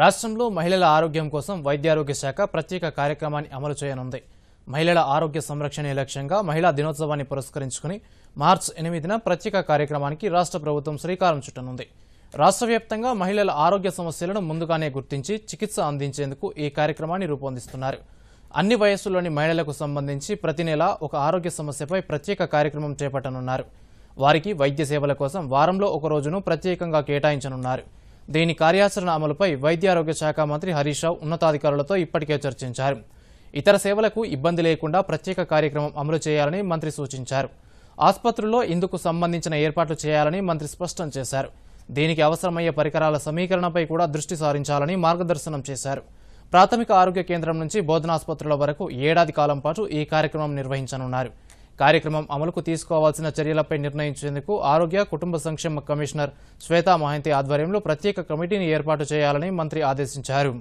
రాష్ట్రంలో మహిళల ఆరోగ్యం కోసం వైద్యారోగ్య శాఖ ప్రత్యేక కార్యక్రమాన్ని అమలు చేయనుంది మహిళల ఆరోగ్య సంరక్షణే లక్ష్యంగా మహిళా దినోత్సవాన్ని పురస్కరించుకుని మార్చి ఎనిమిదిన ప్రత్యేక కార్యక్రమానికి రాష్ట్ర ప్రభుత్వం శ్రీకారం చుట్టనుంది రాష్ట్ర వ్యాప్తంగా మహిళల ఆరోగ్య సమస్యలను ముందుగానే గుర్తించి చికిత్స అందించేందుకు ఈ కార్యక్రమాన్ని రూపొందిస్తున్నారు అన్ని వయస్సులోని మహిళలకు సంబంధించి ప్రతి నెల ఒక ఆరోగ్య సమస్యపై ప్రత్యేక కార్యక్రమం చేపట్టనున్నారు వారికి వైద్య సేవల కోసం వారంలో ఒక రోజును ప్రత్యేకంగా కేటాయించనున్నారు దీని కార్యాచరణ అమలుపై వైద్యారోగ్య శాఖ మంత్రి హరీష్ రావు ఉన్నతాధికారులతో ఇప్పటికే చర్చించారు ఇతర సేవలకు ఇబ్బంది లేకుండా ప్రత్యేక కార్యక్రమం అమలు చేయాలని మంత్రి సూచించారు ఆసుపత్రుల్లో ఇందుకు సంబంధించిన ఏర్పాట్లు చేయాలని మంత్రి స్పష్టం చేశారు దీనికి అవసరమయ్యే పరికరాల సమీకరణపై కూడా దృష్టి సారించాలని మార్గదర్శనం చేశారు ప్రాథమిక ఆరోగ్య కేంద్రం నుంచి బోధనాసుపత్రుల వరకు ఏడాది కాలం పాటు ఈ కార్యక్రమం నిర్వహించనున్నారు కార్యక్రమం అమలుకు తీసుకోవాల్సిన చర్యలపై నిర్ణయించేందుకు ఆరోగ్య కుటుంబ సంక్షేమ కమిషనర్ శ్వేతా మహంతి ఆధ్వర్యంలో ప్రత్యేక కమిటీని ఏర్పాటు చేయాలని మంత్రి ఆదేశించారు